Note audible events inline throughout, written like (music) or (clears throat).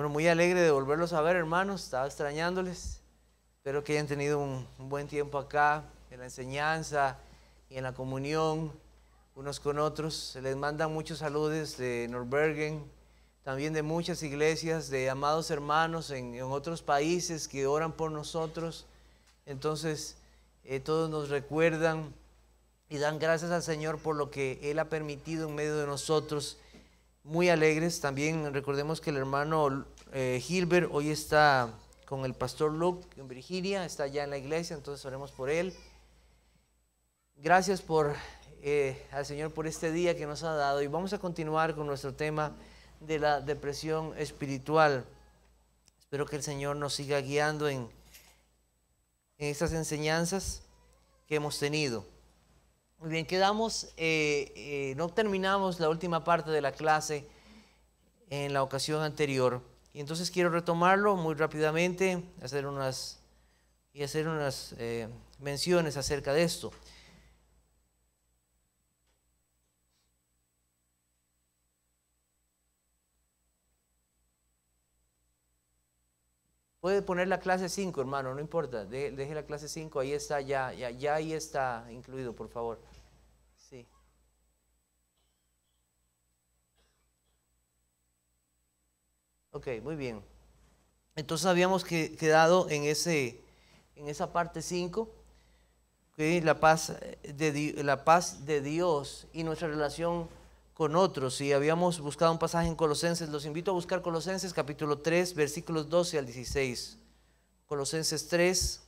Bueno, muy alegre de volverlos a ver, hermanos. Estaba extrañándoles. Espero que hayan tenido un, buen tiempo acá, en la enseñanza y en la comunión unos con otros. Se les manda muchos saludos de Norbergen, también de muchas iglesias, de amados hermanos en, otros países que oran por nosotros. Entonces, eh, todos nos recuerdan y dan gracias al Señor por lo que Él ha permitido en medio de nosotros muy alegres. También recordemos que el hermano eh, Gilbert hoy está con el pastor Luke en Virginia, está ya en la iglesia, entonces oremos por él. Gracias por, eh, al Señor por este día que nos ha dado y vamos a continuar con nuestro tema de la depresión espiritual. Espero que el Señor nos siga guiando en, en estas enseñanzas que hemos tenido. Muy bien, quedamos, eh, eh, no terminamos la última parte de la clase en la ocasión anterior. Y entonces quiero retomarlo muy rápidamente hacer unas, y hacer unas eh, menciones acerca de esto. Puede poner la clase 5, hermano, no importa. deje la clase 5, ahí está, ya, ya ahí está incluido, por favor. Ok, muy bien. Entonces habíamos quedado en, ese, en esa parte 5, la, la paz de Dios y nuestra relación con otros. Y habíamos buscado un pasaje en Colosenses. Los invito a buscar Colosenses capítulo 3, versículos 12 al 16. Colosenses 3,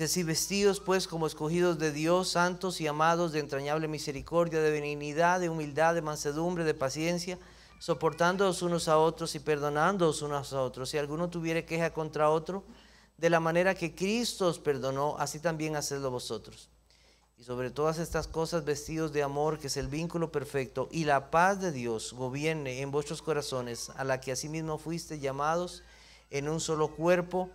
y vestidos pues como escogidos de Dios, santos y amados de entrañable misericordia, de benignidad, de humildad, de mansedumbre, de paciencia, soportándoos unos a otros y perdonándoos unos a otros. Si alguno tuviera queja contra otro, de la manera que Cristo os perdonó, así también hacedlo vosotros. Y sobre todas estas cosas vestidos de amor, que es el vínculo perfecto, y la paz de Dios gobierne en vuestros corazones, a la que asimismo fuiste llamados en un solo cuerpo,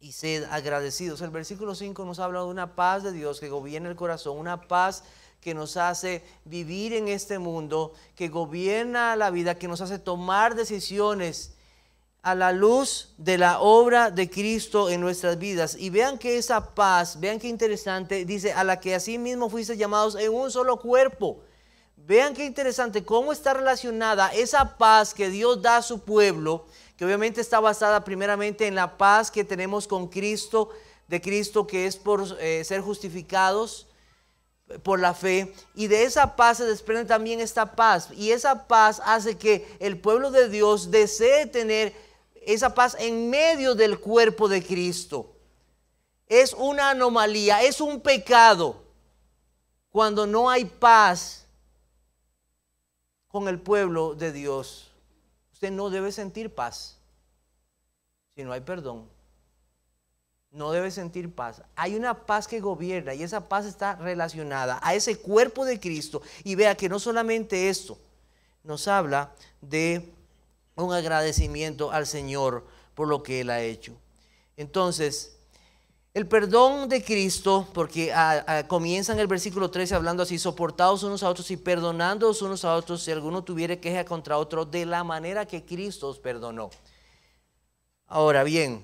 y sed agradecidos. El versículo 5 nos habla de una paz de Dios que gobierna el corazón, una paz que nos hace vivir en este mundo, que gobierna la vida, que nos hace tomar decisiones a la luz de la obra de Cristo en nuestras vidas. Y vean que esa paz, vean qué interesante, dice, a la que así mismo fuiste llamados en un solo cuerpo. Vean qué interesante cómo está relacionada esa paz que Dios da a su pueblo que obviamente está basada primeramente en la paz que tenemos con Cristo, de Cristo que es por eh, ser justificados por la fe. Y de esa paz se desprende también esta paz. Y esa paz hace que el pueblo de Dios desee tener esa paz en medio del cuerpo de Cristo. Es una anomalía, es un pecado cuando no hay paz con el pueblo de Dios no debe sentir paz si no hay perdón. No debe sentir paz. Hay una paz que gobierna y esa paz está relacionada a ese cuerpo de Cristo. Y vea que no solamente esto nos habla de un agradecimiento al Señor por lo que Él ha hecho. Entonces, el perdón de Cristo, porque ah, ah, comienza en el versículo 13 hablando así, soportados unos a otros y perdonando unos a otros si alguno tuviera queja contra otro de la manera que Cristo os perdonó. Ahora bien,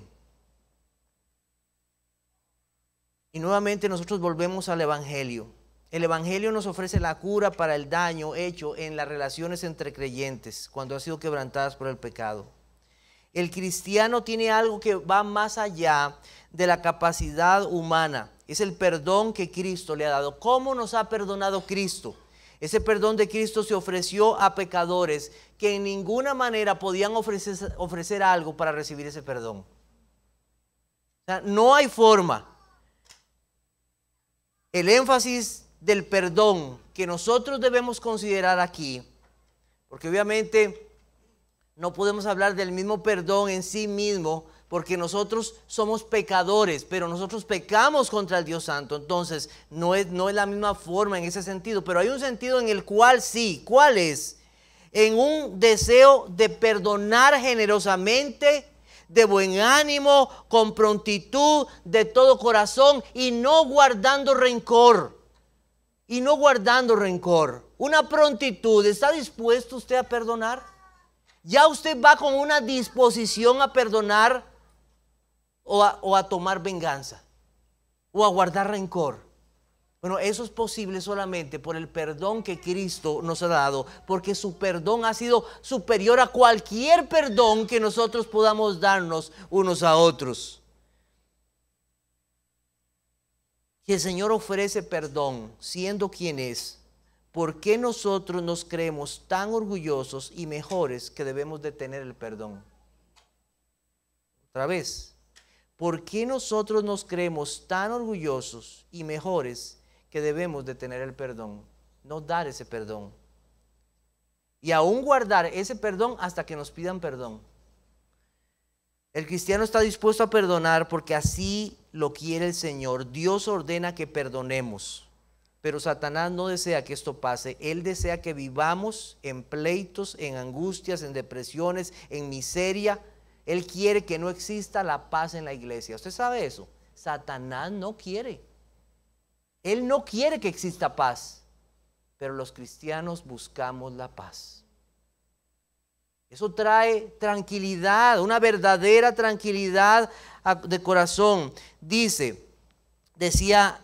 y nuevamente nosotros volvemos al Evangelio. El Evangelio nos ofrece la cura para el daño hecho en las relaciones entre creyentes cuando han sido quebrantadas por el pecado. El cristiano tiene algo que va más allá de la capacidad humana. Es el perdón que Cristo le ha dado. ¿Cómo nos ha perdonado Cristo? Ese perdón de Cristo se ofreció a pecadores que en ninguna manera podían ofrecer, ofrecer algo para recibir ese perdón. O sea, no hay forma. El énfasis del perdón que nosotros debemos considerar aquí, porque obviamente no podemos hablar del mismo perdón en sí mismo porque nosotros somos pecadores, pero nosotros pecamos contra el Dios Santo. Entonces, no es, no es la misma forma en ese sentido, pero hay un sentido en el cual sí. ¿Cuál es? En un deseo de perdonar generosamente, de buen ánimo, con prontitud, de todo corazón y no guardando rencor. Y no guardando rencor. Una prontitud. ¿Está dispuesto usted a perdonar? ya usted va con una disposición a perdonar o a, tomar venganza o a guardar rencor. Bueno, eso es posible solamente por el perdón que Cristo nos ha dado, porque su perdón ha sido superior a cualquier perdón que nosotros podamos darnos unos a otros. Y el Señor ofrece perdón siendo quien es ¿por qué nosotros nos creemos tan orgullosos y mejores que debemos de tener el perdón? Otra vez, ¿por qué nosotros nos creemos tan orgullosos y mejores que debemos de tener el perdón? No dar ese perdón. Y aún guardar ese perdón hasta que nos pidan perdón. El cristiano está dispuesto a perdonar porque así lo quiere el Señor. Dios ordena que perdonemos. Pero Satanás no desea que esto pase. Él desea que vivamos en pleitos, en angustias, en depresiones, en miseria. Él quiere que no exista la paz en la iglesia. ¿Usted sabe eso? Satanás no quiere. Él no quiere que exista paz. Pero los cristianos buscamos la paz. Eso trae tranquilidad, una verdadera tranquilidad de corazón. Dice, decía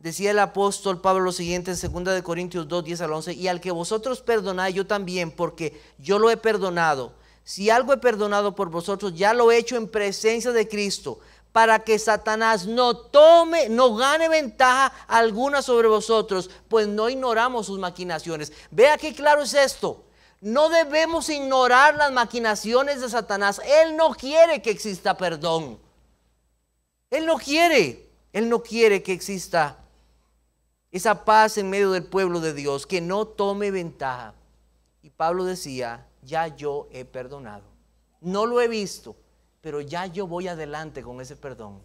Decía el apóstol Pablo lo siguiente en 2 Corintios 2, 10 al 11, y al que vosotros perdonáis, yo también, porque yo lo he perdonado. Si algo he perdonado por vosotros, ya lo he hecho en presencia de Cristo, para que Satanás no tome, no gane ventaja alguna sobre vosotros, pues no ignoramos sus maquinaciones. Vea qué claro es esto. No debemos ignorar las maquinaciones de Satanás. Él no quiere que exista perdón. Él no quiere. Él no quiere que exista esa paz en medio del pueblo de Dios, que no tome ventaja. Y Pablo decía, ya yo he perdonado. No lo he visto, pero ya yo voy adelante con ese perdón.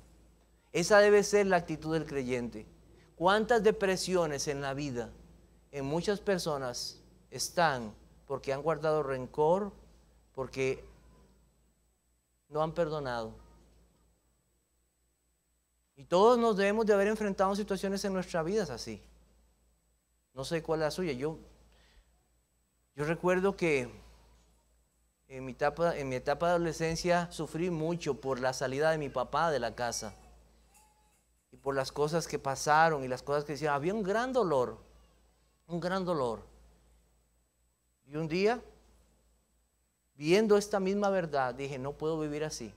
Esa debe ser la actitud del creyente. ¿Cuántas depresiones en la vida en muchas personas están porque han guardado rencor, porque no han perdonado? Y todos nos debemos de haber enfrentado situaciones en nuestras vidas así. No sé cuál es la suya. Yo, yo recuerdo que en mi, etapa, en mi etapa de adolescencia sufrí mucho por la salida de mi papá de la casa y por las cosas que pasaron y las cosas que decían. Había un gran dolor, un gran dolor. Y un día, viendo esta misma verdad, dije, no puedo vivir así.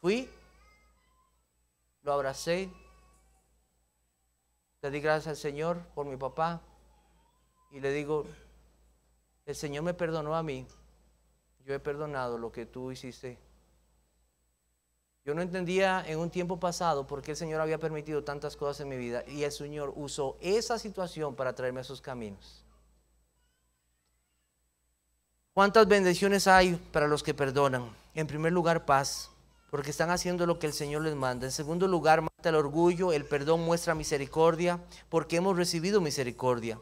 Fui lo abracé, le di gracias al Señor por mi papá y le digo, el Señor me perdonó a mí, yo he perdonado lo que tú hiciste. Yo no entendía en un tiempo pasado por qué el Señor había permitido tantas cosas en mi vida y el Señor usó esa situación para traerme a sus caminos. ¿Cuántas bendiciones hay para los que perdonan? En primer lugar, paz porque están haciendo lo que el Señor les manda. En segundo lugar, mata el orgullo, el perdón muestra misericordia, porque hemos recibido misericordia.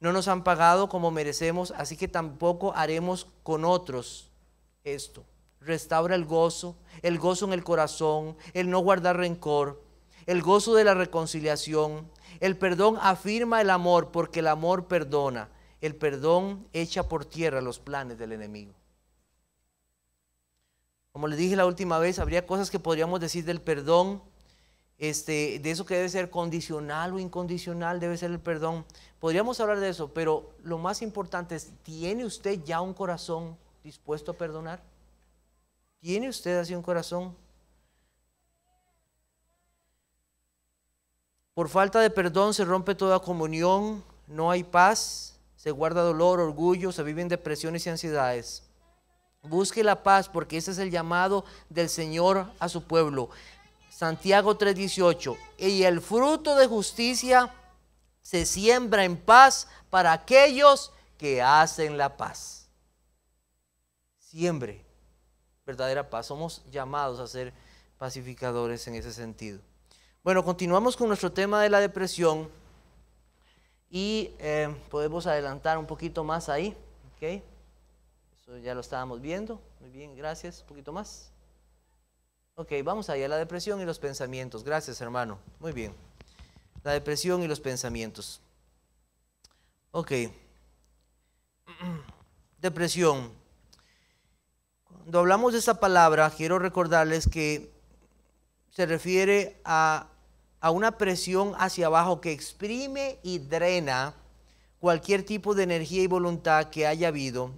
No nos han pagado como merecemos, así que tampoco haremos con otros esto. Restaura el gozo, el gozo en el corazón, el no guardar rencor, el gozo de la reconciliación. El perdón afirma el amor, porque el amor perdona. El perdón echa por tierra los planes del enemigo. Como les dije la última vez, habría cosas que podríamos decir del perdón, este, de eso que debe ser condicional o incondicional, debe ser el perdón. Podríamos hablar de eso, pero lo más importante es, ¿tiene usted ya un corazón dispuesto a perdonar? ¿Tiene usted así un corazón? Por falta de perdón se rompe toda comunión, no hay paz, se guarda dolor, orgullo, se viven depresiones y ansiedades. Busque la paz porque ese es el llamado del Señor a su pueblo. Santiago 3:18. Y el fruto de justicia se siembra en paz para aquellos que hacen la paz. Siempre verdadera paz. Somos llamados a ser pacificadores en ese sentido. Bueno, continuamos con nuestro tema de la depresión y eh, podemos adelantar un poquito más ahí. ¿okay? ya lo estábamos viendo. Muy bien, gracias. Un poquito más. Ok, vamos allá. La depresión y los pensamientos. Gracias, hermano. Muy bien. La depresión y los pensamientos. Ok. (clears throat) Depresión. Cuando hablamos de esa palabra, quiero recordarles que se refiere a, a una presión hacia abajo que exprime y drena cualquier tipo de energía y voluntad que haya habido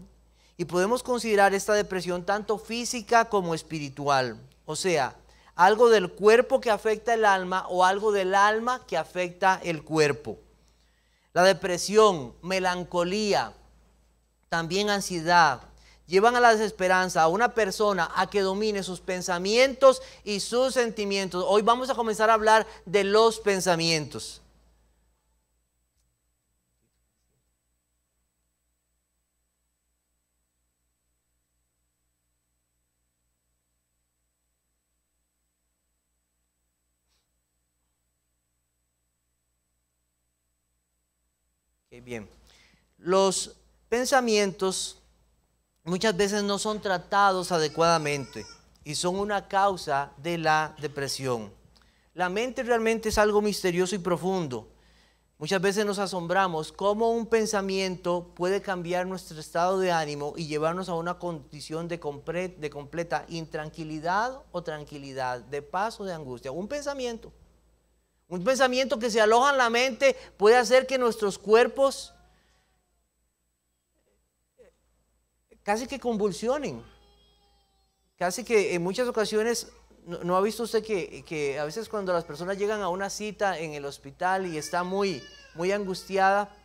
y podemos considerar esta depresión tanto física como espiritual. O sea, algo del cuerpo que afecta el alma o algo del alma que afecta el cuerpo. La depresión, melancolía, también ansiedad, llevan a la desesperanza a una persona a que domine sus pensamientos y sus sentimientos. Hoy vamos a comenzar a hablar de los pensamientos. bien. Los pensamientos muchas veces no son tratados adecuadamente y son una causa de la depresión. La mente realmente es algo misterioso y profundo. Muchas veces nos asombramos cómo un pensamiento puede cambiar nuestro estado de ánimo y llevarnos a una condición de, de completa intranquilidad o tranquilidad, de paz o de angustia. Un pensamiento. Un pensamiento que se aloja en la mente puede hacer que nuestros cuerpos casi que convulsionen. Casi que en muchas ocasiones, ¿no, ha visto usted que, a veces cuando las personas llegan a una cita en el hospital y está muy, muy angustiada,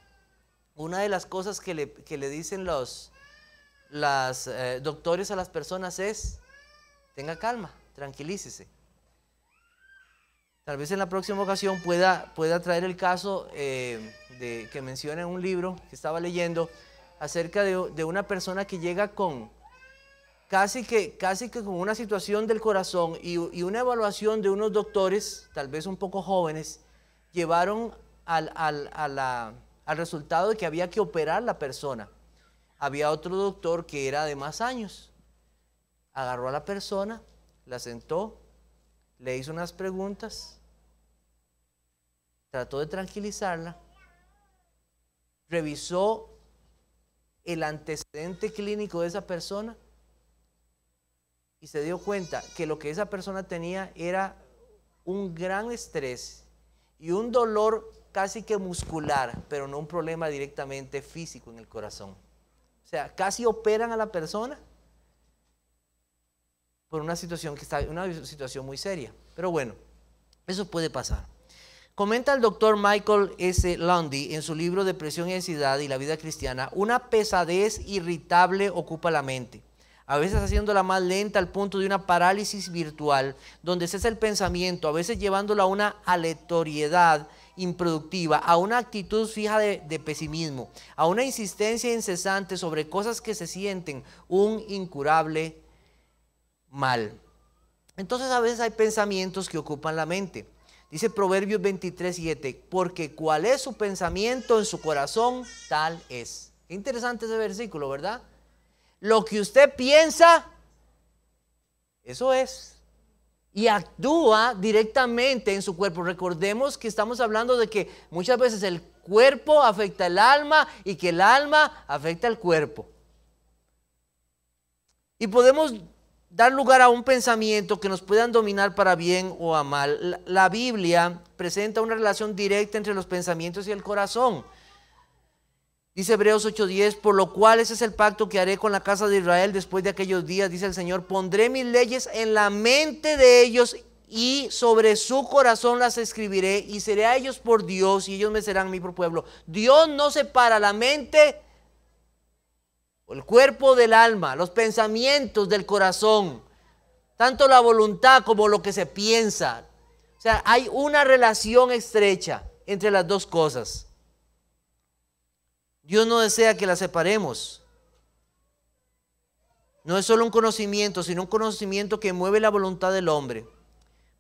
una de las cosas que le, dicen los eh, doctores a las personas es, tenga calma, tranquilícese. Tal vez en la próxima ocasión pueda, pueda traer el caso eh, de, que menciona en un libro que estaba leyendo acerca de, una persona que llega con casi que, casi que con una situación del corazón y, una evaluación de unos doctores, tal vez un poco jóvenes, llevaron al, al resultado de que había que operar la persona. Había otro doctor que era de más años. Agarró a la persona, la sentó, le hizo unas preguntas trató de tranquilizarla, revisó el antecedente clínico de esa persona y se dio cuenta que lo que esa persona tenía era un gran estrés y un dolor casi que muscular, pero no un problema directamente físico en el corazón. O sea, casi operan a la persona por una situación que está una situación muy seria. Pero bueno, eso puede pasar. Comenta el doctor Michael S. Lundy en su libro Depresión y Ansiedad y la Vida Cristiana, una pesadez irritable ocupa la mente, a veces haciéndola más lenta al punto de una parálisis virtual, donde cesa el pensamiento, a veces llevándola a una aleatoriedad improductiva, a una actitud fija de pesimismo, a una insistencia incesante sobre cosas que se sienten un incurable mal. Entonces a veces hay pensamientos que ocupan la mente Dice Proverbios 23, 7, porque cuál es su pensamiento en su corazón, tal es. Qué interesante ese versículo, ¿verdad? Lo que usted piensa, eso es. Y actúa directamente en su cuerpo. Recordemos que estamos hablando de que muchas veces el cuerpo afecta al alma y que el alma afecta al cuerpo. Y podemos dar lugar a un pensamiento que nos puedan dominar para bien o a mal. La Biblia presenta una relación directa entre los pensamientos y el corazón. Dice Hebreos 8:10, por lo cual ese es el pacto que haré con la casa de Israel después de aquellos días, dice el Señor, pondré mis leyes en la mente de ellos y sobre su corazón las escribiré y seré a ellos por Dios y ellos me serán mi por pueblo. Dios no separa la mente el cuerpo del alma, los pensamientos del corazón, tanto la voluntad como lo que se piensa. O sea, hay una relación estrecha entre las dos cosas. Dios no desea que las separemos. No es solo un conocimiento, sino un conocimiento que mueve la voluntad del hombre.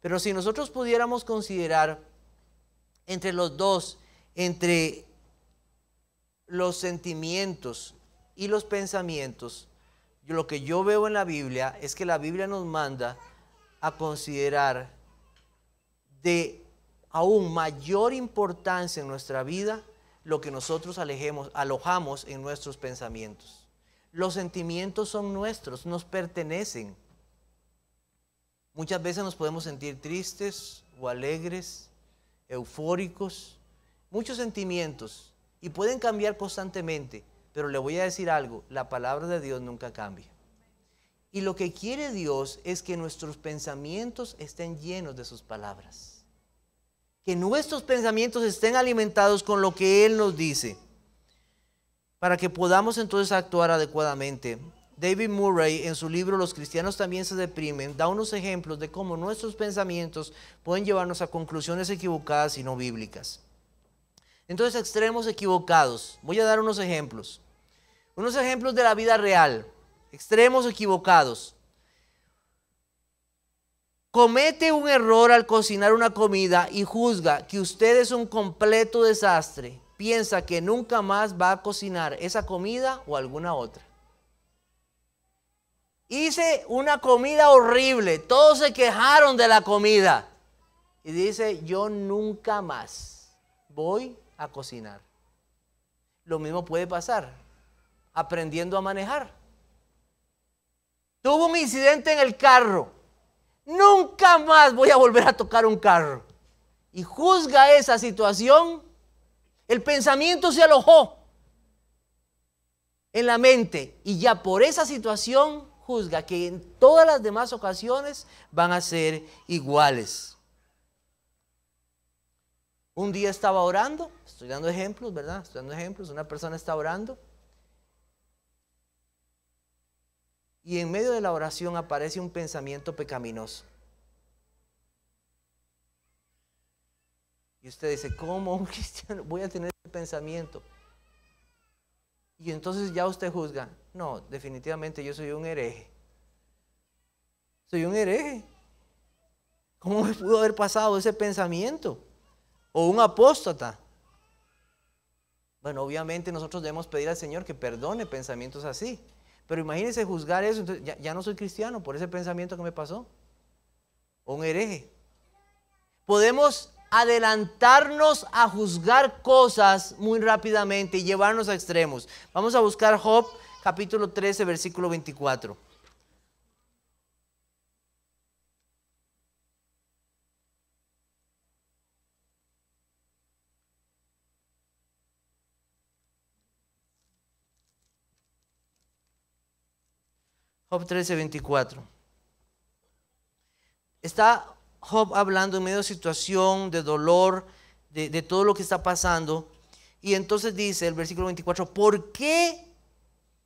Pero si nosotros pudiéramos considerar entre los dos, entre los sentimientos, y los pensamientos, lo que yo veo en la Biblia es que la Biblia nos manda a considerar de aún mayor importancia en nuestra vida lo que nosotros alejemos, alojamos en nuestros pensamientos. Los sentimientos son nuestros, nos pertenecen. Muchas veces nos podemos sentir tristes o alegres, eufóricos, muchos sentimientos y pueden cambiar constantemente pero le voy a decir algo, la palabra de Dios nunca cambia. Y lo que quiere Dios es que nuestros pensamientos estén llenos de sus palabras. Que nuestros pensamientos estén alimentados con lo que Él nos dice. Para que podamos entonces actuar adecuadamente. David Murray en su libro Los cristianos también se deprimen da unos ejemplos de cómo nuestros pensamientos pueden llevarnos a conclusiones equivocadas y no bíblicas. Entonces extremos equivocados. Voy a dar unos ejemplos. Unos ejemplos de la vida real, extremos equivocados. Comete un error al cocinar una comida y juzga que usted es un completo desastre. Piensa que nunca más va a cocinar esa comida o alguna otra. Hice una comida horrible, todos se quejaron de la comida. Y dice, yo nunca más voy a cocinar. Lo mismo puede pasar aprendiendo a manejar. Tuvo un incidente en el carro. Nunca más voy a volver a tocar un carro. Y juzga esa situación. El pensamiento se alojó en la mente y ya por esa situación juzga que en todas las demás ocasiones van a ser iguales. Un día estaba orando, estoy dando ejemplos, ¿verdad? Estoy dando ejemplos, una persona está orando y en medio de la oración aparece un pensamiento pecaminoso. Y usted dice, ¿cómo un (laughs) cristiano voy a tener ese pensamiento? Y entonces ya usted juzga, no, definitivamente yo soy un hereje. Soy un hereje. ¿Cómo me pudo haber pasado ese pensamiento? O un apóstata. Bueno, obviamente nosotros debemos pedir al Señor que perdone pensamientos así. Pero imagínense juzgar eso, entonces ya, no soy cristiano por ese pensamiento que me pasó. O un hereje. Podemos adelantarnos a juzgar cosas muy rápidamente y llevarnos a extremos. Vamos a buscar Job capítulo 13, versículo 24. Job 13, 24. Está Job hablando en medio de situación, de dolor, de, de todo lo que está pasando. Y entonces dice el versículo 24, ¿por qué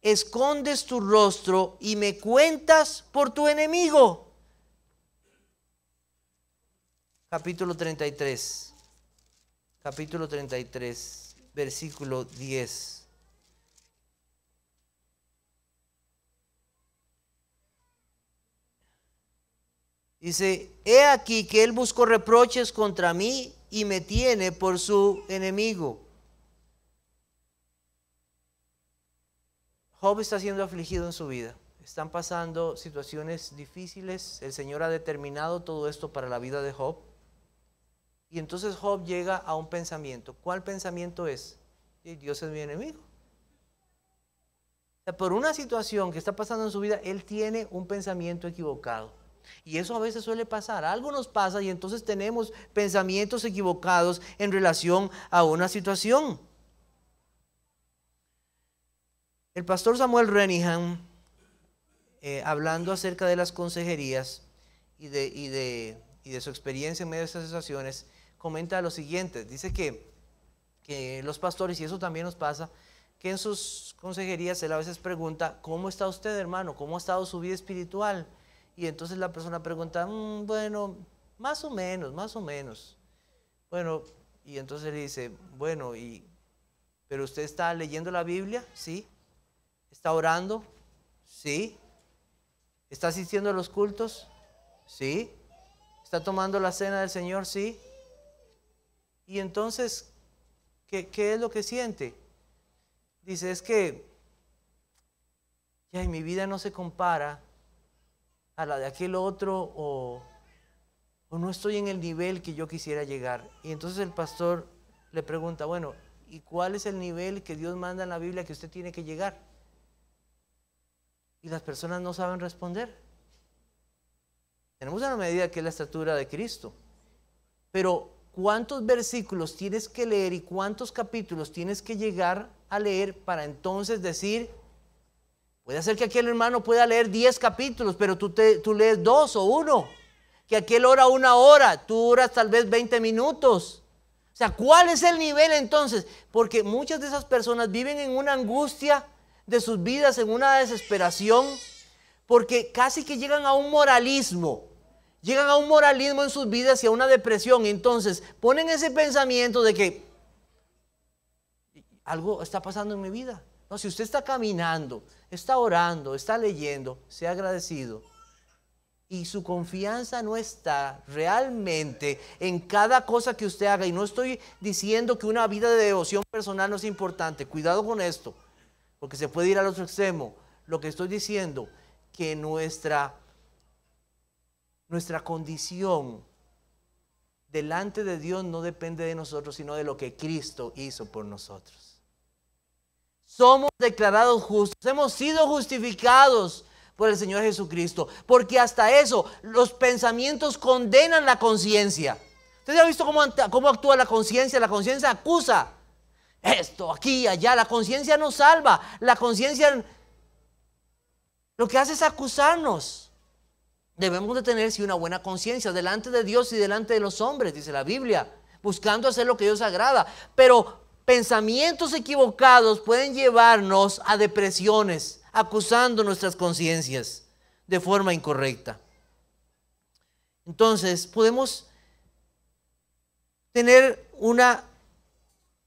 escondes tu rostro y me cuentas por tu enemigo? Capítulo 33, capítulo 33, versículo 10. Dice, he aquí que él buscó reproches contra mí y me tiene por su enemigo. Job está siendo afligido en su vida. Están pasando situaciones difíciles. El Señor ha determinado todo esto para la vida de Job. Y entonces Job llega a un pensamiento. ¿Cuál pensamiento es? Dios es mi enemigo. por una situación que está pasando en su vida, él tiene un pensamiento equivocado. Y eso a veces suele pasar, algo nos pasa y entonces tenemos pensamientos equivocados en relación a una situación. El pastor Samuel Renihan, eh, hablando acerca de las consejerías y de, su experiencia en medio de estas situaciones, comenta lo siguiente, dice que, que los pastores, y eso también nos pasa, que en sus consejerías él a veces pregunta, ¿cómo está usted hermano? ¿Cómo ha estado su vida espiritual? Y entonces la persona pregunta, mm, bueno, más o menos, más o menos. Bueno, y entonces le dice, bueno, y, ¿pero usted está leyendo la Biblia? Sí. ¿Está orando? Sí. ¿Está asistiendo a los cultos? Sí. ¿Está tomando la cena del Señor? Sí. Y entonces, ¿qué, es lo que siente? Dice, es que ya mi vida no se compara a la de aquel otro o, no estoy en el nivel que yo quisiera llegar. Y entonces el pastor le pregunta, bueno, ¿y cuál es el nivel que Dios manda en la Biblia que usted tiene que llegar? Y las personas no saben responder. Tenemos una medida que es la estatura de Cristo. Pero ¿cuántos versículos tienes que leer y cuántos capítulos tienes que llegar a leer para entonces decir, Puede ser que aquel hermano pueda leer 10 capítulos, pero tú, tú lees dos o uno. Que aquel ora una hora, tú oras tal vez 20 minutos. O sea, ¿cuál es el nivel entonces? Porque muchas de esas personas viven en una angustia de sus vidas, en una desesperación, porque casi que llegan a un moralismo. Llegan a un moralismo en sus vidas y a una depresión. Entonces, ponen ese pensamiento de que algo está pasando en mi vida si usted está caminando, está orando, está leyendo, sea agradecido. Y su confianza no está realmente en cada cosa que usted haga. Y no estoy diciendo que una vida de devoción personal no es importante. Cuidado con esto, porque se puede ir al otro extremo. Lo que estoy diciendo, que nuestra, nuestra condición delante de Dios no depende de nosotros, sino de lo que Cristo hizo por nosotros somos declarados justos, hemos sido justificados por el Señor Jesucristo, porque hasta eso los pensamientos condenan la conciencia. ¿Ustedes han visto cómo, cómo actúa la conciencia? La conciencia acusa esto, aquí, allá. La conciencia nos salva. La conciencia lo que hace es acusarnos. Debemos de tener una buena conciencia delante de Dios y delante de los hombres, dice la Biblia, buscando hacer lo que Dios agrada. Pero pensamientos equivocados pueden llevarnos a depresiones, acusando nuestras conciencias de forma incorrecta. Entonces, podemos tener una,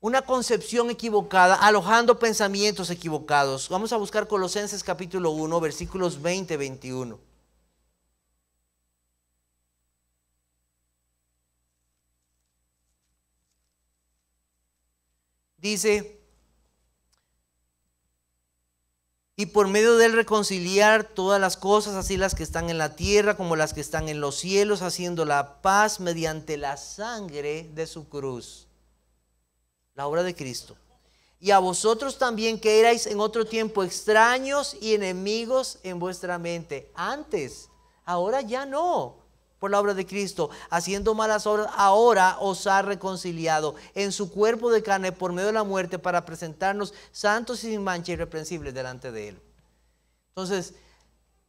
una concepción equivocada, alojando pensamientos equivocados. Vamos a buscar Colosenses capítulo 1, versículos 20-21. dice, y por medio de él reconciliar todas las cosas, así las que están en la tierra como las que están en los cielos, haciendo la paz mediante la sangre de su cruz, la obra de Cristo. Y a vosotros también que erais en otro tiempo extraños y enemigos en vuestra mente, antes, ahora ya no por la obra de Cristo, haciendo malas obras, ahora os ha reconciliado en su cuerpo de carne por medio de la muerte para presentarnos santos y sin mancha irreprensibles delante de Él. Entonces,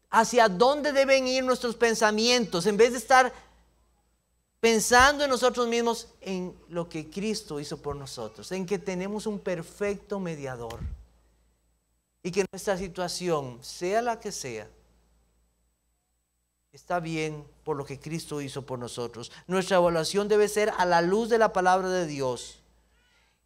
¿hacia dónde deben ir nuestros pensamientos? En vez de estar pensando en nosotros mismos, en lo que Cristo hizo por nosotros, en que tenemos un perfecto mediador y que nuestra situación, sea la que sea, está bien por lo que Cristo hizo por nosotros. Nuestra evaluación debe ser a la luz de la palabra de Dios.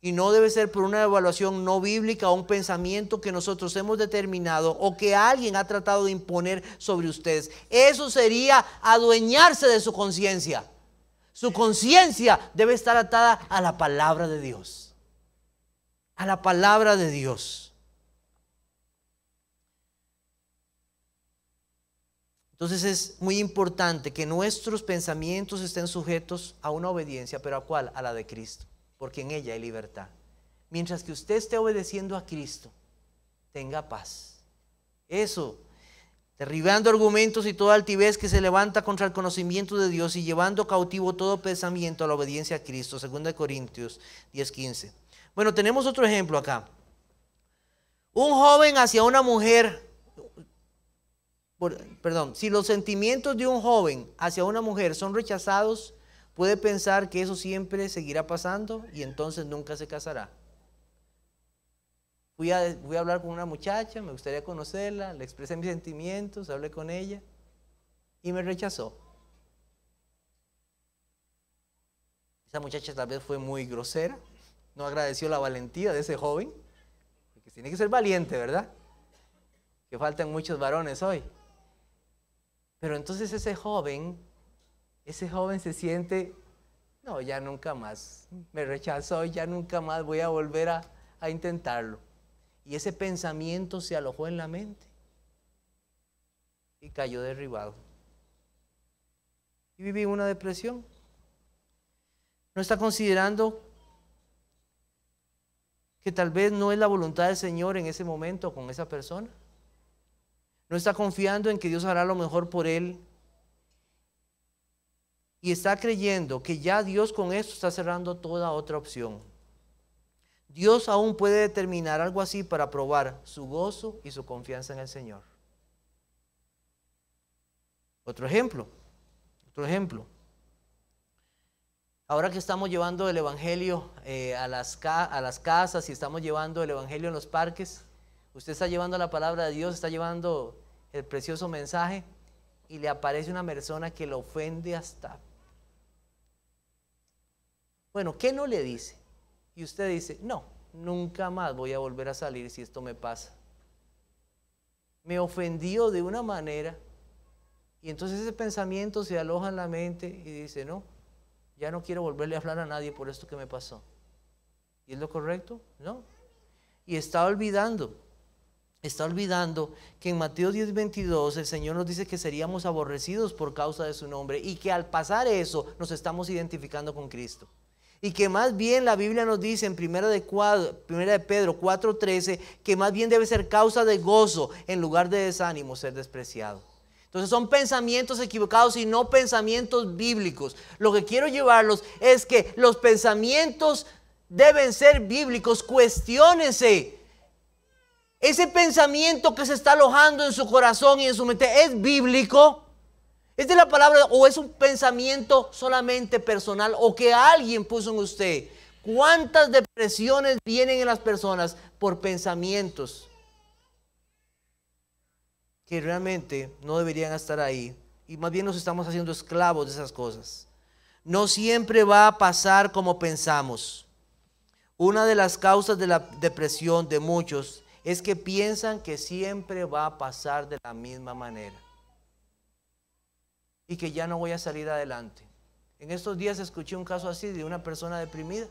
Y no debe ser por una evaluación no bíblica o un pensamiento que nosotros hemos determinado o que alguien ha tratado de imponer sobre ustedes. Eso sería adueñarse de su conciencia. Su conciencia debe estar atada a la palabra de Dios. A la palabra de Dios. Entonces es muy importante que nuestros pensamientos estén sujetos a una obediencia, pero ¿a cuál? A la de Cristo, porque en ella hay libertad. Mientras que usted esté obedeciendo a Cristo, tenga paz. Eso, derribando argumentos y toda altivez que se levanta contra el conocimiento de Dios y llevando cautivo todo pensamiento a la obediencia a Cristo, 2 Corintios 10:15. Bueno, tenemos otro ejemplo acá. Un joven hacia una mujer perdón, si los sentimientos de un joven hacia una mujer son rechazados, puede pensar que eso siempre seguirá pasando y entonces nunca se casará. Voy a, a hablar con una muchacha, me gustaría conocerla, le expresé mis sentimientos, hablé con ella y me rechazó. Esa muchacha tal vez fue muy grosera, no agradeció la valentía de ese joven, porque tiene que ser valiente, ¿verdad? Que faltan muchos varones hoy. Pero entonces ese joven, ese joven se siente, no, ya nunca más, me rechazó, ya nunca más voy a volver a, a intentarlo. Y ese pensamiento se alojó en la mente y cayó derribado. Y viví una depresión. No está considerando que tal vez no es la voluntad del Señor en ese momento con esa persona no está confiando en que Dios hará lo mejor por él. Y está creyendo que ya Dios con esto está cerrando toda otra opción. Dios aún puede determinar algo así para probar su gozo y su confianza en el Señor. Otro ejemplo, otro ejemplo. Ahora que estamos llevando el Evangelio eh, a, las a las casas y estamos llevando el Evangelio en los parques, Usted está llevando la palabra de Dios, está llevando el precioso mensaje y le aparece una persona que lo ofende hasta... Bueno, ¿qué no le dice? Y usted dice, no, nunca más voy a volver a salir si esto me pasa. Me ofendió de una manera y entonces ese pensamiento se aloja en la mente y dice, no, ya no quiero volverle a hablar a nadie por esto que me pasó. ¿Y es lo correcto? No. Y está olvidando está olvidando que en Mateo 10.22 el Señor nos dice que seríamos aborrecidos por causa de su nombre y que al pasar eso nos estamos identificando con Cristo. Y que más bien la Biblia nos dice en 1 de, de, Pedro 4:13 que más bien debe ser causa de gozo en lugar de desánimo ser despreciado. Entonces son pensamientos equivocados y no pensamientos bíblicos. Lo que quiero llevarlos es que los pensamientos deben ser bíblicos. Cuestiónense ese pensamiento que se está alojando en su corazón y en su mente es bíblico. ¿Es de la palabra o es un pensamiento solamente personal o que alguien puso en usted? ¿Cuántas depresiones vienen en las personas por pensamientos que realmente no deberían estar ahí? Y más bien nos estamos haciendo esclavos de esas cosas. No siempre va a pasar como pensamos. Una de las causas de la depresión de muchos es que piensan que siempre va a pasar de la misma manera y que ya no voy a salir adelante. En estos días escuché un caso así de una persona deprimida.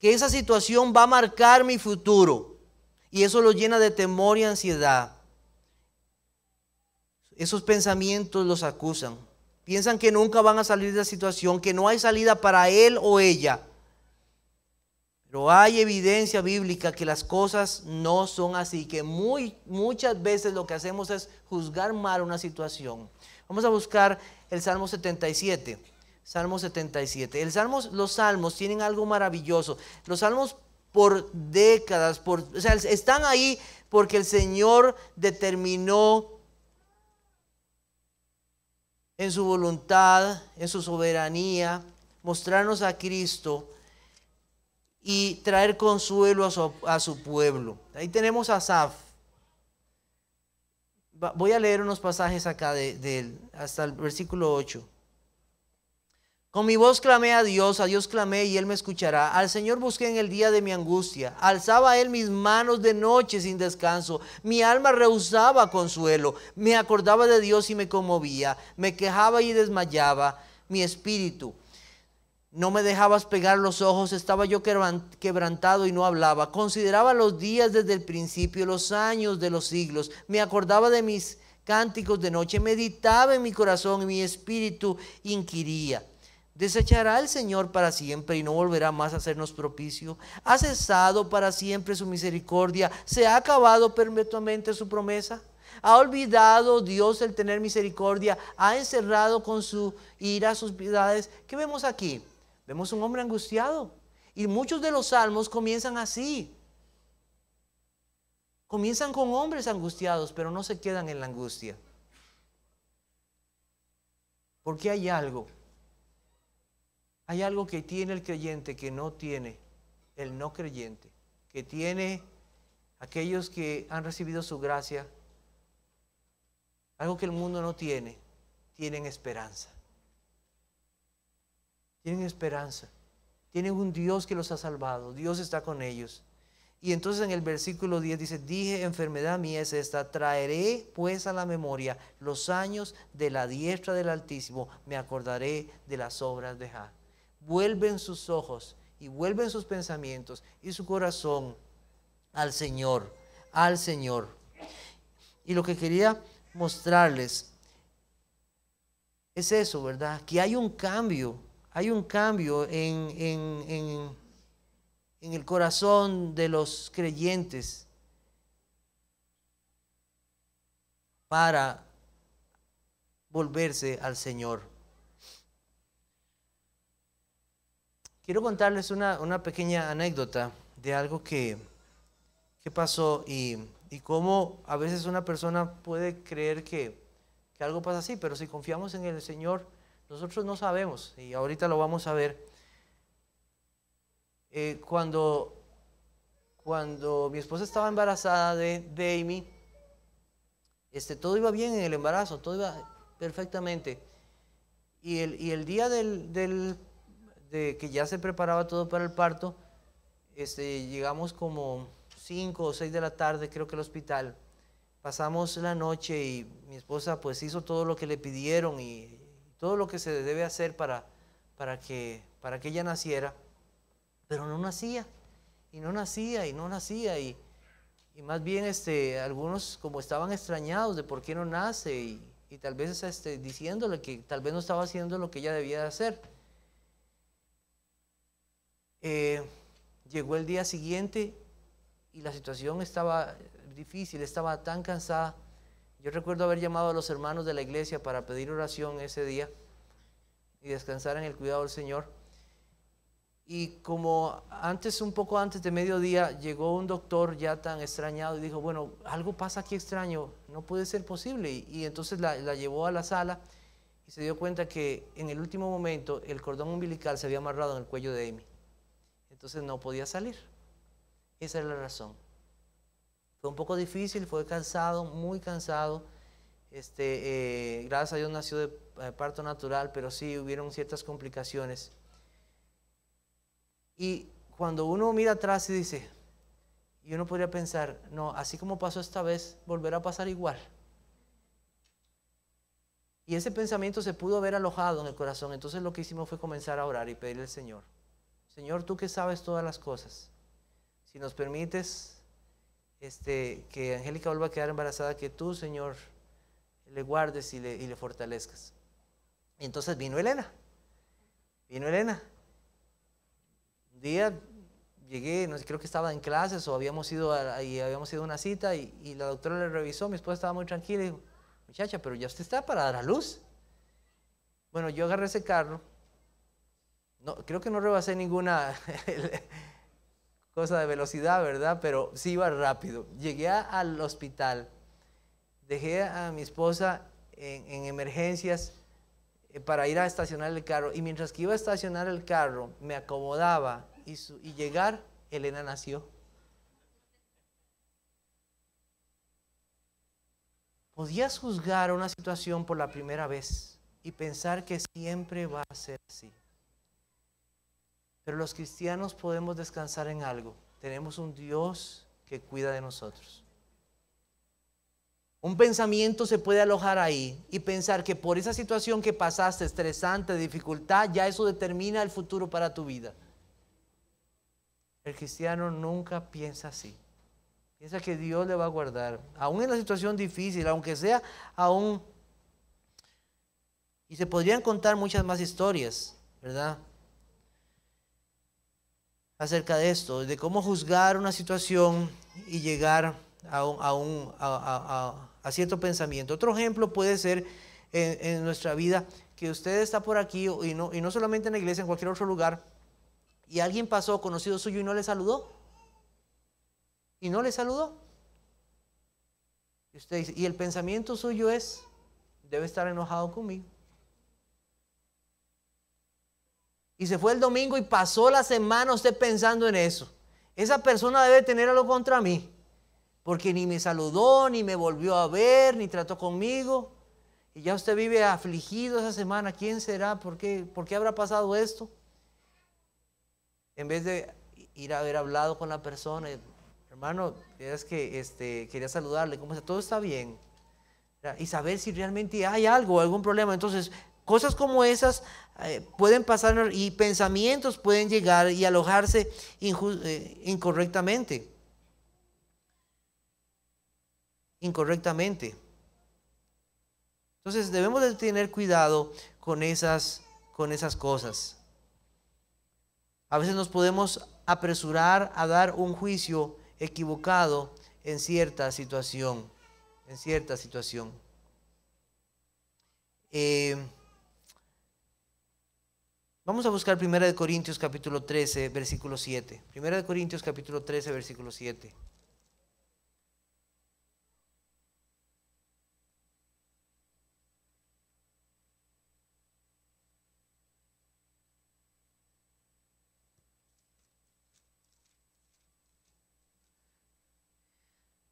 Que esa situación va a marcar mi futuro y eso lo llena de temor y ansiedad. Esos pensamientos los acusan. Piensan que nunca van a salir de la situación, que no hay salida para él o ella. Pero hay evidencia bíblica que las cosas no son así, que muy, muchas veces lo que hacemos es juzgar mal una situación. Vamos a buscar el Salmo 77. Salmo 77. El los salmos tienen algo maravilloso. Los salmos por décadas, por, o sea, están ahí porque el Señor determinó en su voluntad, en su soberanía, mostrarnos a Cristo y traer consuelo a su, pueblo. Ahí tenemos a Asaf. Voy a leer unos pasajes acá de, de él, hasta el versículo 8. Con mi voz clamé a Dios, a Dios clamé y Él me escuchará. Al Señor busqué en el día de mi angustia. Alzaba Él mis manos de noche sin descanso. Mi alma rehusaba consuelo. Me acordaba de Dios y me conmovía. Me quejaba y desmayaba mi espíritu. No me dejabas pegar los ojos, estaba yo quebrantado y no hablaba. Consideraba los días desde el principio, los años de los siglos. Me acordaba de mis cánticos de noche, meditaba en mi corazón y mi espíritu inquiría. Desechará el Señor para siempre y no volverá más a hacernos propicio. Ha cesado para siempre su misericordia. Se ha acabado perpetuamente su promesa. Ha olvidado Dios el tener misericordia. Ha encerrado con su ira sus piedades. ¿Qué vemos aquí? Vemos un hombre angustiado. Y muchos de los salmos comienzan así. Comienzan con hombres angustiados, pero no se quedan en la angustia. Porque hay algo hay algo que tiene el creyente que no tiene el no creyente, que tiene aquellos que han recibido su gracia, algo que el mundo no tiene, tienen esperanza. Tienen esperanza. Tienen un Dios que los ha salvado. Dios está con ellos. Y entonces en el versículo 10 dice, dije, enfermedad mía es esta, traeré pues a la memoria los años de la diestra del Altísimo, me acordaré de las obras de Jah vuelven sus ojos y vuelven sus pensamientos y su corazón al Señor, al Señor. Y lo que quería mostrarles es eso, ¿verdad? Que hay un cambio, hay un cambio en, en, el corazón de los creyentes para volverse al Señor. Quiero contarles una, pequeña anécdota de algo que, que pasó y, y, cómo a veces una persona puede creer que, algo pasa así, pero si confiamos en el Señor, nosotros no sabemos y ahorita lo vamos a ver. Eh, cuando, cuando mi esposa estaba embarazada de, Amy, este, todo iba bien en el embarazo, todo iba perfectamente. Y el, día del, de que ya se preparaba todo para el parto, este, llegamos como 5 o 6 de la tarde, creo que al hospital. Pasamos la noche y mi esposa pues hizo todo lo que le pidieron y todo lo que se debe hacer para, para, que, para que ella naciera, pero no nacía, y no nacía, y no nacía, y, y más bien este, algunos como estaban extrañados de por qué no nace, y, y tal vez este, diciéndole que tal vez no estaba haciendo lo que ella debía de hacer. Eh, llegó el día siguiente y la situación estaba difícil, estaba tan cansada. Yo recuerdo haber llamado a los hermanos de la iglesia para pedir oración ese día y descansar en el cuidado del Señor. Y como antes, un poco antes de mediodía, llegó un doctor ya tan extrañado y dijo, bueno, algo pasa aquí extraño, no puede ser posible. Y, entonces la, la, llevó a la sala y se dio cuenta que en el último momento el cordón umbilical se había amarrado en el cuello de Amy. Entonces no podía salir. Esa era la razón. Fue un poco difícil, fue cansado, muy cansado. Este, eh, gracias a Dios nació de eh, parto natural, pero sí hubieron ciertas complicaciones. Y cuando uno mira atrás y dice, y uno podría pensar, no, así como pasó esta vez, volverá a pasar igual. Y ese pensamiento se pudo haber alojado en el corazón. Entonces lo que hicimos fue comenzar a orar y pedirle al Señor Señor, tú que sabes todas las cosas, si nos permites este, que Angélica vuelva a quedar embarazada, que tú, Señor, le guardes y le, fortalezcas. Y entonces vino Elena, vino Elena. Un día llegué, no sé, creo que estaba en clases o habíamos ido a, habíamos ido una cita y, y, la doctora le revisó, mi esposa estaba muy tranquila y dijo, muchacha, pero ya usted está para dar a luz. Bueno, yo agarré ese carro creo que no rebasé ninguna (laughs) cosa de velocidad, ¿verdad? Pero sí iba rápido. Llegué al hospital, dejé a mi esposa en, emergencias eh, para ir a estacionar el carro. Y mientras que iba a estacionar el carro, me acomodaba y, y llegar, Elena nació. Podías juzgar una situación por la primera vez y pensar que siempre va a ser así. Pero los cristianos podemos descansar en algo. Tenemos un Dios que cuida de nosotros. Un pensamiento se puede alojar ahí y pensar que por esa situación que pasaste, estresante, dificultad, ya eso determina el futuro para tu vida. El cristiano nunca piensa así. Piensa que Dios le va a guardar, aún en la situación difícil, aunque sea aún... Y se podrían contar muchas más historias, ¿verdad? acerca de esto, de cómo juzgar una situación y llegar a, un, a, cierto pensamiento. Otro ejemplo puede ser en, nuestra vida que usted está por aquí y no, y no solamente en la iglesia, en cualquier otro lugar, y alguien pasó conocido suyo y no le saludó. Y no le saludó. usted y el pensamiento suyo es, debe estar enojado conmigo. y se fue el domingo y pasó la semana usted pensando en eso. Esa persona debe tener algo contra mí, porque ni me saludó, ni me volvió a ver, ni trató conmigo. Y ya usted vive afligido esa semana. ¿Quién será? ¿Por qué, ¿Por qué habrá pasado esto? En vez de ir a haber hablado con la persona, hermano, es que este, quería saludarle, ¿cómo está? Todo está bien. Y saber si realmente hay algo, algún problema. Entonces, cosas como esas eh, pueden pasar y pensamientos pueden llegar y alojarse eh, incorrectamente. Incorrectamente. Entonces debemos de tener cuidado con esas, con esas cosas. A veces nos podemos apresurar a dar un juicio equivocado en cierta situación, en cierta situación. Eh, Vamos a buscar 1 Corintios capítulo 13, versículo 7. 1 Corintios capítulo 13, versículo 7.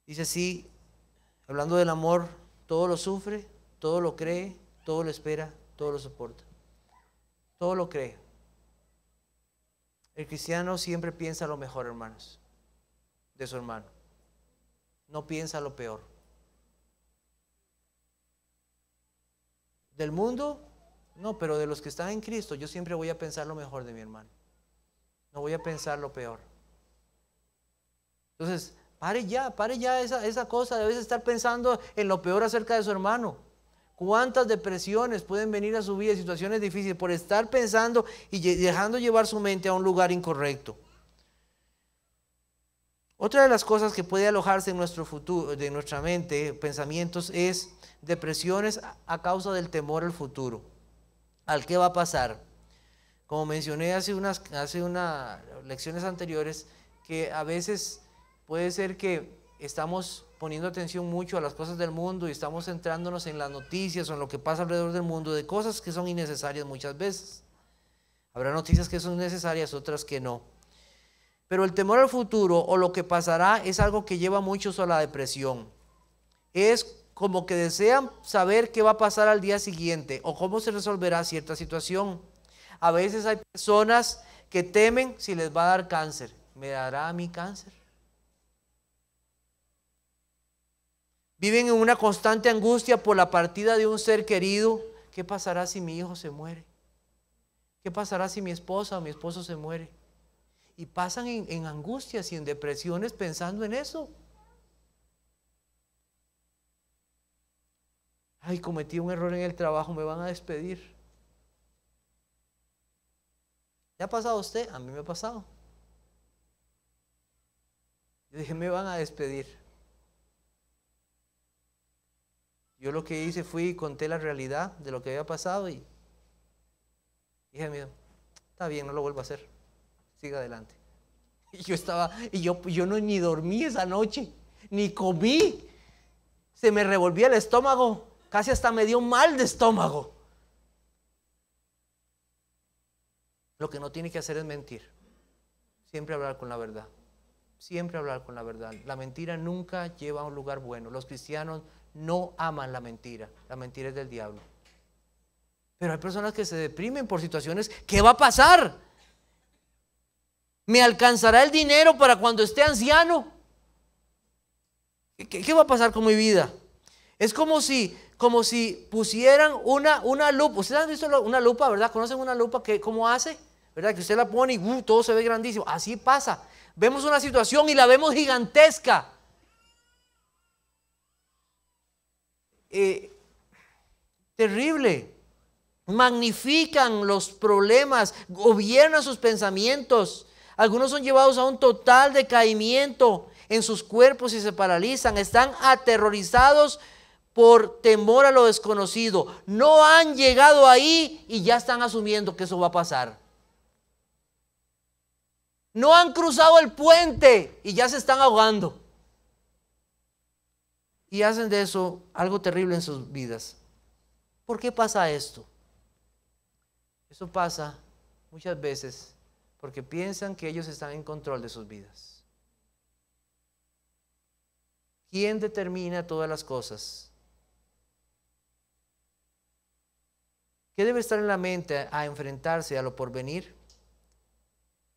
Dice así, hablando del amor, todo lo sufre, todo lo cree, todo lo espera, todo lo soporta. Todo lo cree. El cristiano siempre piensa lo mejor, hermanos, de su hermano. No piensa lo peor. Del mundo, no, pero de los que están en Cristo, yo siempre voy a pensar lo mejor de mi hermano. No voy a pensar lo peor. Entonces, pare ya, pare ya esa, cosa de a veces estar pensando en lo peor acerca de su hermano. ¿Cuántas depresiones pueden venir a su vida, situaciones difíciles, por estar pensando y dejando llevar su mente a un lugar incorrecto? Otra de las cosas que puede alojarse en nuestro futuro, de nuestra mente, pensamientos, es depresiones a causa del temor al futuro, al qué va a pasar. Como mencioné hace unas hace lecciones anteriores, que a veces puede ser que estamos poniendo atención mucho a las cosas del mundo y estamos centrándonos en las noticias o en lo que pasa alrededor del mundo, de cosas que son innecesarias muchas veces. Habrá noticias que son necesarias, otras que no. Pero el temor al futuro o lo que pasará es algo que lleva muchos a la depresión. Es como que desean saber qué va a pasar al día siguiente o cómo se resolverá cierta situación. A veces hay personas que temen si les va a dar cáncer. ¿Me dará a mí cáncer? Viven en una constante angustia por la partida de un ser querido. ¿Qué pasará si mi hijo se muere? ¿Qué pasará si mi esposa o mi esposo se muere? Y pasan en, angustias y en depresiones pensando en eso. Ay, cometí un error en el trabajo, me van a despedir. ¿Le ha pasado a usted? A mí me ha pasado. Yo dije, me van a despedir. Yo lo que hice fue conté la realidad de lo que había pasado y dije, mío, está bien, no lo vuelvo a hacer. Siga adelante. (laughs) Y yo estaba, y yo, yo no ni dormí esa noche, ni comí. Se me revolvía el estómago, casi hasta me dio mal de estómago. Lo que no tiene que hacer es mentir. Siempre hablar con la verdad. Siempre hablar con la verdad. La mentira nunca lleva a un lugar bueno. Los cristianos no aman la mentira. La mentira es del diablo. Pero hay personas que se deprimen por situaciones. ¿Qué va a pasar? ¿Me alcanzará el dinero para cuando esté anciano? ¿Qué, va a pasar con mi vida? Es como si, como si pusieran una, una lupa. ¿Ustedes han visto una lupa, verdad? ¿Conocen una lupa que cómo hace? ¿Verdad? Que usted la pone y uh, todo se ve grandísimo. Así pasa. Vemos una situación y la vemos gigantesca. Eh, terrible. Magnifican los problemas, gobiernan sus pensamientos. Algunos son llevados a un total decaimiento en sus cuerpos y se paralizan. Están aterrorizados por temor a lo desconocido. No han llegado ahí y ya están asumiendo que eso va a pasar. No han cruzado el puente y ya se están ahogando y hacen de eso algo terrible en sus vidas. ¿Por qué pasa esto? Eso pasa muchas veces porque piensan que ellos están en control de sus vidas. ¿Quién determina todas las cosas? ¿Qué debe estar en la mente a enfrentarse a lo porvenir?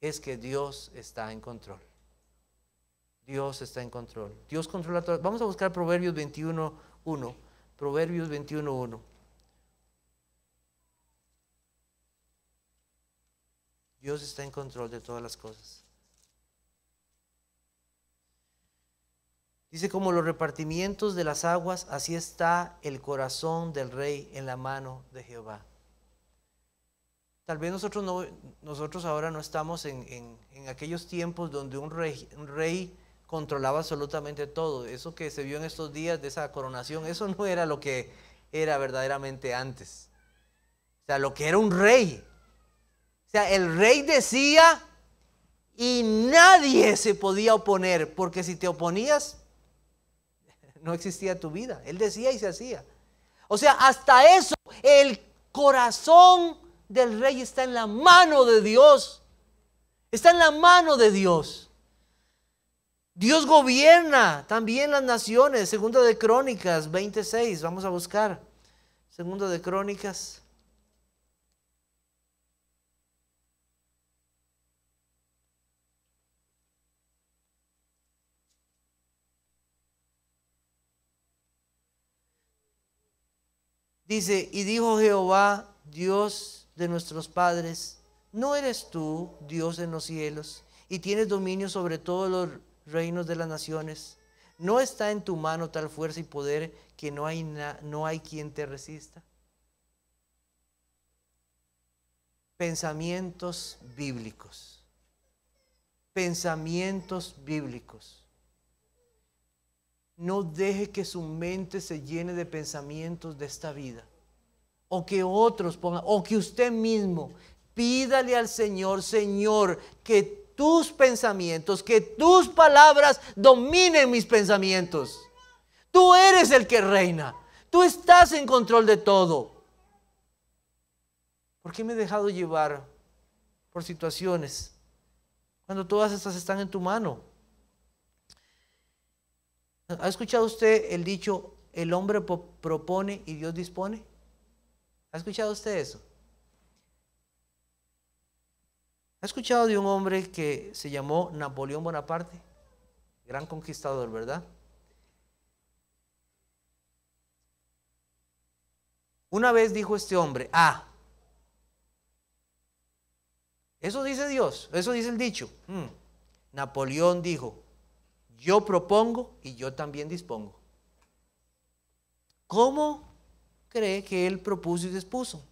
Es que Dios está en control. Dios está en control. Dios controla todo. Vamos a buscar Proverbios 21.1, Proverbios 21.1. Dios está en control de todas las cosas. Dice, como los repartimientos de las aguas, así está el corazón del rey en la mano de Jehová. Tal vez nosotros, no, nosotros ahora no estamos en, aquellos tiempos donde un rey controlaba absolutamente todo. Eso que se vio en estos días de esa coronación, eso no era lo que era verdaderamente antes. O sea, lo que era un rey. O sea, el rey decía y nadie se podía oponer, porque si te oponías, no existía tu vida. Él decía y se hacía. O sea, hasta eso, el corazón del rey está en la mano de Dios. Está en la mano de Dios. Dios gobierna también las naciones. Segundo de Crónicas 26. Vamos a buscar. Segundo de Crónicas. Dice, y dijo Jehová, Dios de nuestros padres, ¿no eres tú Dios en los cielos y tienes dominio sobre todos los reinos de las naciones. No está en tu mano tal fuerza y poder que no hay, no hay quien te resista. Pensamientos bíblicos. Pensamientos bíblicos. No deje que su mente se llene de pensamientos de esta vida. O que otros pongan, o que usted mismo pídale al Señor, Señor, que tus pensamientos, que tus palabras dominen mis pensamientos. Tú eres el que reina. Tú estás en control de todo. ¿Por qué me he dejado llevar por situaciones cuando todas estas están en tu mano? ¿Ha escuchado usted el dicho, el hombre propone y Dios dispone? ¿Ha escuchado usted eso? escuchado de un hombre que se llamó Napoleón Bonaparte? Gran conquistador, ¿verdad? Una vez dijo este hombre, ah, eso dice Dios, eso dice el dicho. Mm. Napoleón dijo, yo propongo y yo también dispongo. ¿Cómo cree que él propuso y dispuso?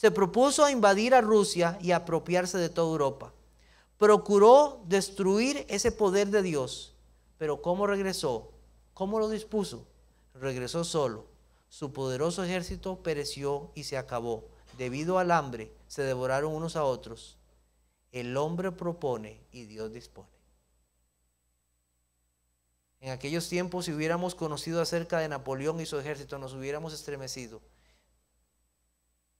se propuso a invadir a Rusia y apropiarse de toda Europa. Procuró destruir ese poder de Dios, pero ¿cómo regresó? ¿Cómo lo dispuso? Regresó solo. Su poderoso ejército pereció y se acabó. Debido al hambre, se devoraron unos a otros. El hombre propone y Dios dispone. En aquellos tiempos, si hubiéramos conocido acerca de Napoleón y su ejército, nos hubiéramos estremecido.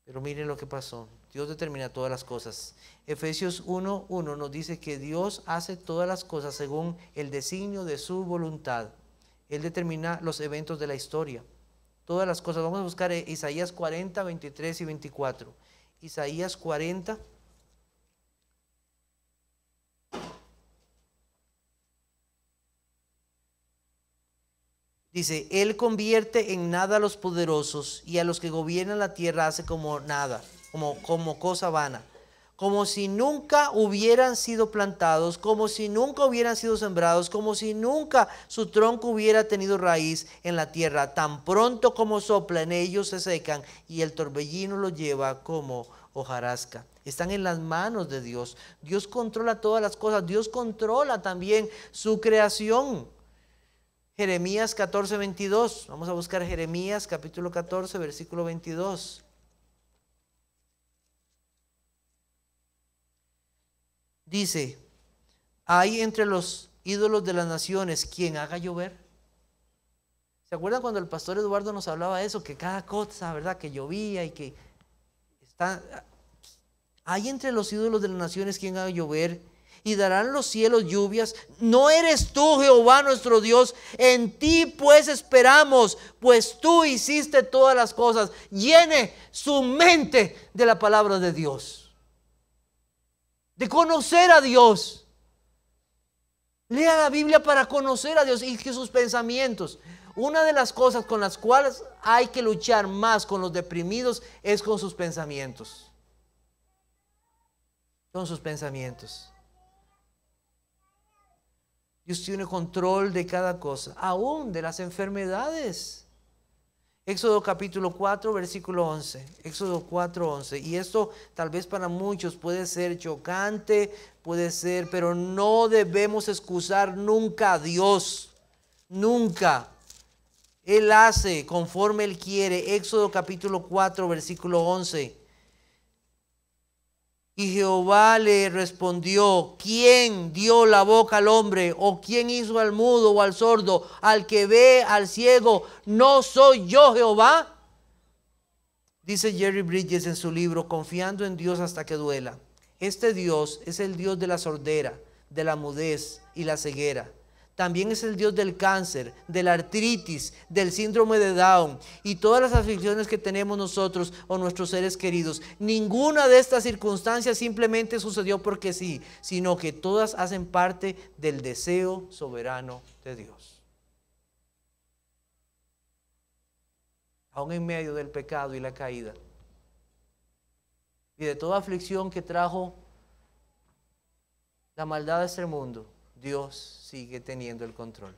Pero miren lo que pasó. Dios determina todas las cosas. Efesios 1.1 nos dice que Dios hace todas las cosas según el designio de su voluntad. Él determina los eventos de la historia. Todas las cosas. Vamos a buscar eh, Isaías 40, 23 y 24. Isaías 40, Dice, Él convierte en nada a los poderosos y a los que gobiernan la tierra hace como nada, como, como cosa vana, como si nunca hubieran sido plantados, como si nunca hubieran sido sembrados, como si nunca su tronco hubiera tenido raíz en la tierra. Tan pronto como soplan ellos se secan y el torbellino los lleva como hojarasca. Están en las manos de Dios. Dios controla todas las cosas. Dios controla también su creación. Jeremías 14, 22. Vamos a buscar Jeremías capítulo 14, versículo 22. Dice, hay entre los ídolos de las naciones quien haga llover. ¿Se acuerdan cuando el pastor Eduardo nos hablaba de eso? Que cada cosa, ¿verdad? Que llovía y que está... Ah, hay entre los ídolos de las naciones quien haga llover y darán los cielos lluvias. No eres tú, Jehová nuestro Dios. En ti pues esperamos, pues tú hiciste todas las cosas. Llene su mente de la palabra de Dios. De conocer a Dios. Lea la Biblia para conocer a Dios y que sus pensamientos. Una de las cosas con las cuales hay que luchar más con los deprimidos es con sus pensamientos. Con sus pensamientos. Dios tiene control de cada cosa, aún de las enfermedades. Éxodo capítulo 4, versículo 11. Éxodo 4, 11. Y esto tal vez para muchos puede ser chocante, puede ser, pero no debemos excusar nunca a Dios. Nunca. Él hace conforme Él quiere. Éxodo capítulo 4, versículo 11. Y Jehová le respondió, ¿quién dio la boca al hombre? ¿O quién hizo al mudo o al sordo? ¿Al que ve, al ciego? ¿No soy yo Jehová? Dice Jerry Bridges en su libro, Confiando en Dios hasta que duela. Este Dios es el Dios de la sordera, de la mudez y la ceguera también es el Dios del cáncer, de la artritis, del síndrome de Down y todas las aflicciones que tenemos nosotros o nuestros seres queridos. Ninguna de estas circunstancias simplemente sucedió porque sí, sino que todas hacen parte del deseo soberano de Dios. Aún en medio del pecado y la caída y de toda aflicción que trajo la maldad de este mundo Dios sigue teniendo el control.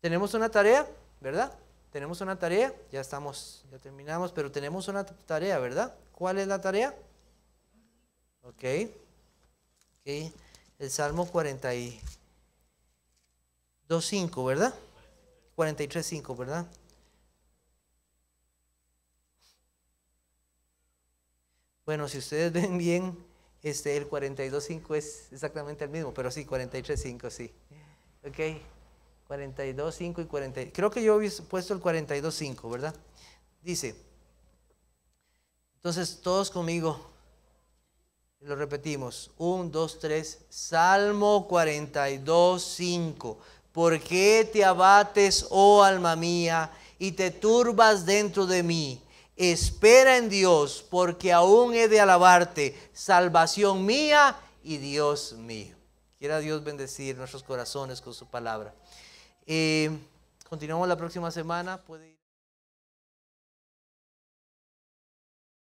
Tenemos una tarea, ¿verdad? Tenemos una tarea, ya estamos, ya terminamos, pero tenemos una tarea, ¿verdad? ¿Cuál es la tarea? Ok. okay. El Salmo 42.5, ¿verdad? 43.5, ¿verdad? Bueno, si ustedes (laughs) ven bien, este, el 42.5 es exactamente el mismo, pero sí, 43.5, sí. Ok, 42.5 y 40. Creo que yo he puesto el 42.5, ¿verdad? Dice, entonces todos conmigo, lo repetimos, 1, 2, 3, Salmo 42.5. ¿Por qué te abates, oh alma mía, y te turbas dentro de mí? espera en Dios, porque aún he de alabarte, salvación mía y Dios mío. Quiera Dios bendecir nuestros corazones con su palabra. Eh, continuamos la próxima semana.